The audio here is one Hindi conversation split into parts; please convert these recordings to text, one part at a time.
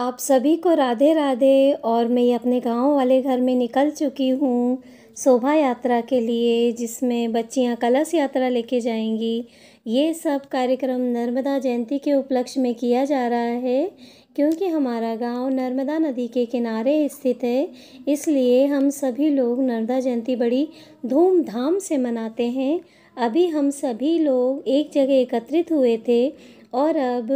आप सभी को राधे राधे और मैं अपने गांव वाले घर में निकल चुकी हूँ शोभा यात्रा के लिए जिसमें बच्चियाँ कलश यात्रा लेके जाएंगी ये सब कार्यक्रम नर्मदा जयंती के उपलक्ष्य में किया जा रहा है क्योंकि हमारा गांव नर्मदा नदी के किनारे स्थित है इसलिए हम सभी लोग नर्मदा जयंती बड़ी धूमधाम से मनाते हैं अभी हम सभी लोग एक जगह एकत्रित हुए थे और अब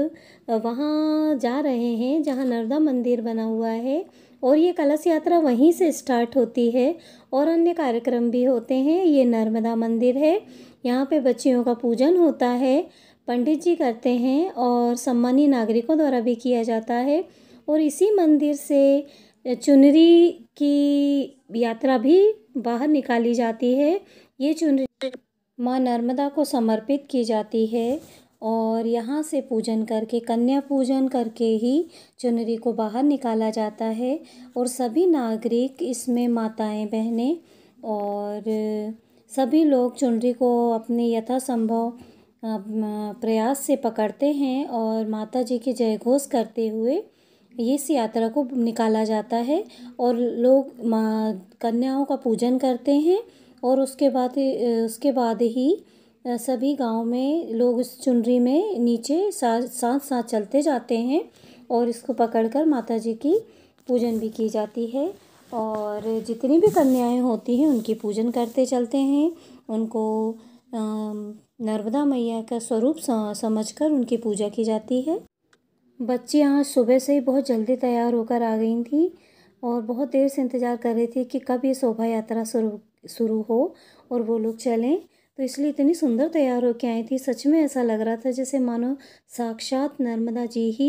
वहाँ जा रहे हैं जहाँ नर्मदा मंदिर बना हुआ है और ये कलश यात्रा वहीं से स्टार्ट होती है और अन्य कार्यक्रम भी होते हैं ये नर्मदा मंदिर है यहाँ पे बच्चियों का पूजन होता है पंडित जी करते हैं और सम्मानी नागरिकों द्वारा भी किया जाता है और इसी मंदिर से चुनरी की यात्रा भी बाहर निकाली जाती है ये चुनरी माँ नर्मदा को समर्पित की जाती है और यहाँ से पूजन करके कन्या पूजन करके ही चुनरी को बाहर निकाला जाता है और सभी नागरिक इसमें माताएं बहनें और सभी लोग चुनरी को अपने यथासंभव प्रयास से पकड़ते हैं और माता जी के जय घोष करते हुए इस यात्रा को निकाला जाता है और लोग कन्याओं का पूजन करते हैं और उसके बाद उसके बाद ही सभी गांव में लोग इस चुनरी में नीचे साथ साथ चलते जाते हैं और इसको पकड़कर माता जी की पूजन भी की जाती है और जितनी भी कन्याएं होती हैं उनकी पूजन करते चलते हैं उनको नर्मदा मैया का स्वरूप समझकर उनकी पूजा की जाती है बच्ची यहाँ सुबह से ही बहुत जल्दी तैयार होकर आ गई थी और बहुत देर से इंतज़ार कर रही थी कि कब ये शोभा यात्रा शुरू शुरू हो और वो लोग चलें तो इसलिए इतनी सुंदर तैयार होके आई थी सच में ऐसा लग रहा था जैसे मानो साक्षात नर्मदा जी ही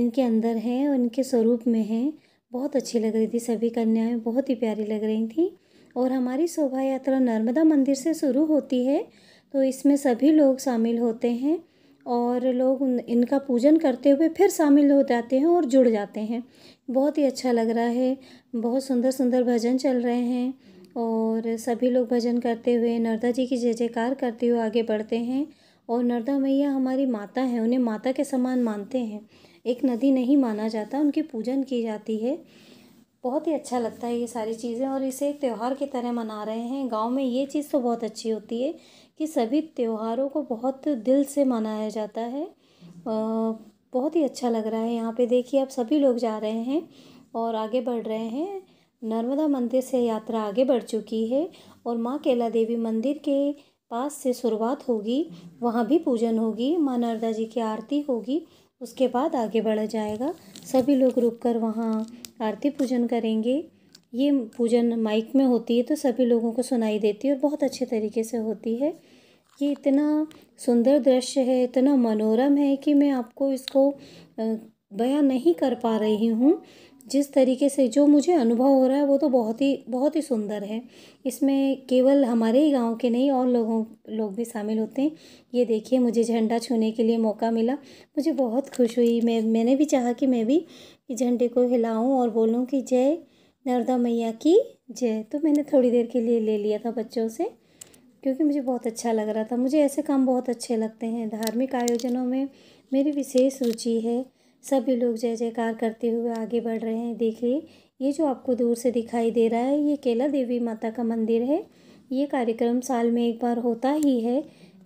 इनके अंदर हैं और इनके स्वरूप में हैं बहुत अच्छी लग रही थी सभी कन्याएं बहुत ही प्यारी लग रही थी और हमारी शोभा यात्रा नर्मदा मंदिर से शुरू होती है तो इसमें सभी लोग शामिल होते हैं और लोग इनका पूजन करते हुए फिर शामिल हो जाते हैं और जुड़ जाते हैं बहुत ही अच्छा लग रहा है बहुत सुंदर सुंदर भजन चल रहे हैं और सभी लोग भजन करते हुए नर्दा जी की जय जयकार करते हुए आगे बढ़ते हैं और नर्दा मैया हमारी माता है उन्हें माता के समान मानते हैं एक नदी नहीं माना जाता उनकी पूजन की जाती है बहुत ही अच्छा लगता है ये सारी चीज़ें और इसे एक त्यौहार की तरह मना रहे हैं गांव में ये चीज़ तो बहुत अच्छी होती है कि सभी त्योहारों को बहुत दिल से मनाया जाता है बहुत ही अच्छा लग रहा है यहाँ पे देखिए आप सभी लोग जा रहे हैं और आगे बढ़ रहे हैं नर्मदा मंदिर से यात्रा आगे बढ़ चुकी है और माँ केला देवी मंदिर के पास से शुरुआत होगी वहाँ भी पूजन होगी माँ नर्मदा जी की आरती होगी उसके बाद आगे बढ़ा जाएगा सभी लोग रुक कर वहाँ आरती पूजन करेंगे ये पूजन माइक में होती है तो सभी लोगों को सुनाई देती है और बहुत अच्छे तरीके से होती है ये इतना सुंदर दृश्य है इतना मनोरम है कि मैं आपको इसको बयां नहीं कर पा रही हूँ जिस तरीके से जो मुझे अनुभव हो रहा है वो तो बहुत ही बहुत ही सुंदर है इसमें केवल हमारे ही गांव के नहीं और लोगों लोग भी शामिल होते हैं ये देखिए मुझे झंडा छूने के लिए मौका मिला मुझे बहुत खुश हुई मैं मैंने भी चाहा कि मैं भी झंडे को हिलाऊं और बोलूं कि जय नर्मदा मैया की जय तो मैंने थोड़ी देर के लिए ले लिया था बच्चों से क्योंकि मुझे बहुत अच्छा लग रहा था मुझे ऐसे काम बहुत अच्छे लगते हैं धार्मिक आयोजनों में मेरी विशेष रुचि है सभी लोग जय जयकार करते हुए आगे बढ़ रहे हैं देखिए ये जो आपको दूर से दिखाई दे रहा है ये केला देवी माता का मंदिर है ये कार्यक्रम साल में एक बार होता ही है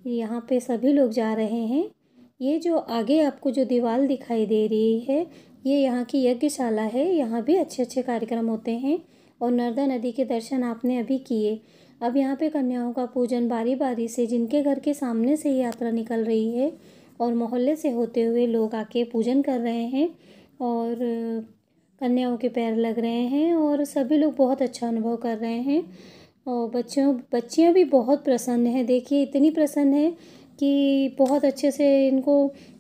यहाँ पे सभी लोग जा रहे हैं ये जो आगे आपको जो दीवार दिखाई दे रही है ये यहाँ की यज्ञशाला है यहाँ भी अच्छे अच्छे कार्यक्रम होते हैं और नर्मदा नदी के दर्शन आपने अभी किए अब यहाँ पे कन्याओं का पूजन बारी बारी से जिनके घर के सामने से यात्रा निकल रही है और मोहल्ले से होते हुए लोग आके पूजन कर रहे हैं और कन्याओं के पैर लग रहे हैं और सभी लोग बहुत अच्छा अनुभव कर रहे हैं और बच्चों बच्चियाँ भी बहुत प्रसन्न हैं देखिए इतनी प्रसन्न है कि बहुत अच्छे से इनको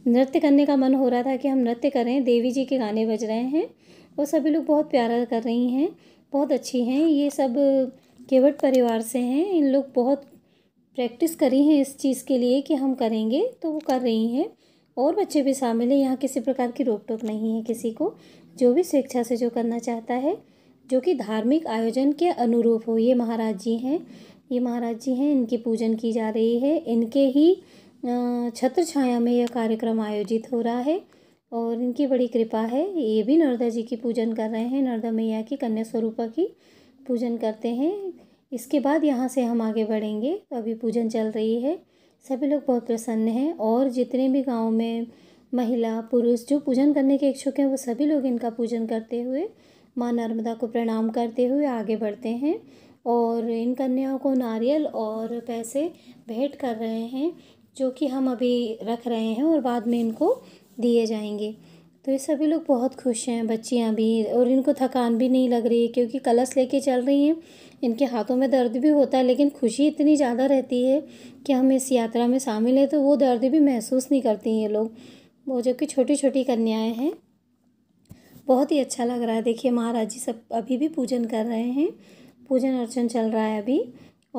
नृत्य करने का मन हो रहा था कि हम नृत्य करें देवी जी के गाने बज रहे हैं और सभी लोग बहुत प्यारा कर रही हैं बहुत अच्छी हैं ये सब केवट परिवार से हैं इन लोग बहुत प्रैक्टिस करी है इस चीज़ के लिए कि हम करेंगे तो वो कर रही हैं और बच्चे भी शामिल हैं यहाँ किसी प्रकार की रोक टोक नहीं है किसी को जो भी स्वेच्छा से जो करना चाहता है जो कि धार्मिक आयोजन के अनुरूप हो ये महाराज जी हैं ये महाराज जी हैं इनकी पूजन की जा रही है इनके ही छत्र छाया में यह कार्यक्रम आयोजित हो रहा है और इनकी बड़ी कृपा है ये भी नर्मदा जी की पूजन कर रहे हैं नर्मदा मैया की कन्या स्वरूपा की पूजन करते हैं इसके बाद यहाँ से हम आगे बढ़ेंगे तो अभी पूजन चल रही है सभी लोग बहुत प्रसन्न हैं और जितने भी गाँव में महिला पुरुष जो पूजन करने के इच्छुक हैं वो सभी लोग इनका पूजन करते हुए माँ नर्मदा को प्रणाम करते हुए आगे बढ़ते हैं और इन कन्याओं को नारियल और पैसे भेंट कर रहे हैं जो कि हम अभी रख रहे हैं और बाद में इनको दिए जाएंगे तो ये सभी लोग बहुत खुश हैं बच्चियाँ भी और इनको थकान भी नहीं लग रही है क्योंकि कलश लेके चल रही हैं इनके हाथों में दर्द भी होता है लेकिन खुशी इतनी ज़्यादा रहती है कि हम इस यात्रा में शामिल हैं तो वो दर्द भी महसूस नहीं करती ये लोग वो जो कि छोटी छोटी कन्याएँ हैं बहुत ही अच्छा लग रहा है देखिए महाराज जी सब अभी भी पूजन कर रहे हैं पूजन अर्चन चल रहा है अभी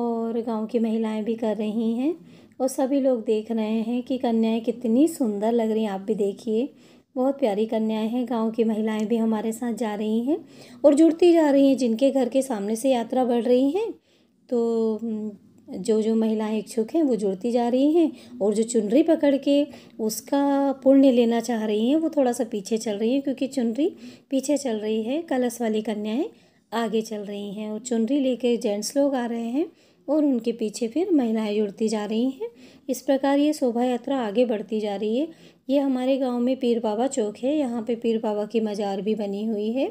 और गांव की महिलाएं भी कर रही हैं और सभी लोग देख रहे हैं कि कन्याएं कितनी सुंदर लग रही हैं आप भी देखिए बहुत प्यारी कन्याएं हैं गांव की महिलाएं भी हमारे साथ जा रही हैं और जुड़ती जा रही हैं जिनके घर के सामने से यात्रा बढ़ रही है तो जो जो महिलाएं इच्छुक हैं वो जुड़ती जा रही हैं और जो चुनरी पकड़ के उसका पुण्य लेना चाह रही हैं वो थोड़ा सा पीछे चल रही है क्योंकि चुनरी पीछे चल रही है कलश वाली कन्याएँ आगे चल रही हैं और चुनरी लेके जेंट्स लोग आ रहे हैं और उनके पीछे फिर महिलाएं जुड़ती जा रही हैं इस प्रकार ये शोभा यात्रा आगे बढ़ती जा रही है ये हमारे गांव में पीर बाबा चौक है यहाँ पे पीर बाबा की मज़ार भी बनी हुई है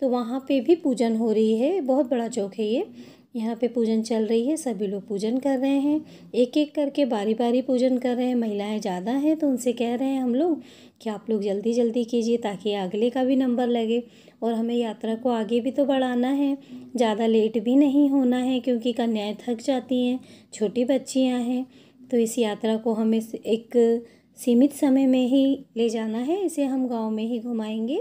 तो वहाँ पे भी पूजन हो रही है बहुत बड़ा चौक है ये यहाँ पे पूजन चल रही है सभी लोग पूजन कर रहे हैं एक एक करके बारी बारी पूजन कर रहे हैं महिलाएं ज़्यादा हैं तो उनसे कह रहे हैं हम लोग कि आप लोग जल्दी जल्दी कीजिए ताकि अगले का भी नंबर लगे और हमें यात्रा को आगे भी तो बढ़ाना है ज़्यादा लेट भी नहीं होना है क्योंकि कन्याएँ थक जाती हैं छोटी बच्चियाँ हैं तो इस यात्रा को हमें एक सीमित समय में ही ले जाना है इसे हम गांव में ही घुमाएंगे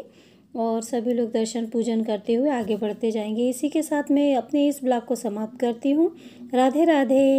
और सभी लोग दर्शन पूजन करते हुए आगे बढ़ते जाएंगे इसी के साथ मैं अपने इस ब्लॉग को समाप्त करती हूँ राधे राधे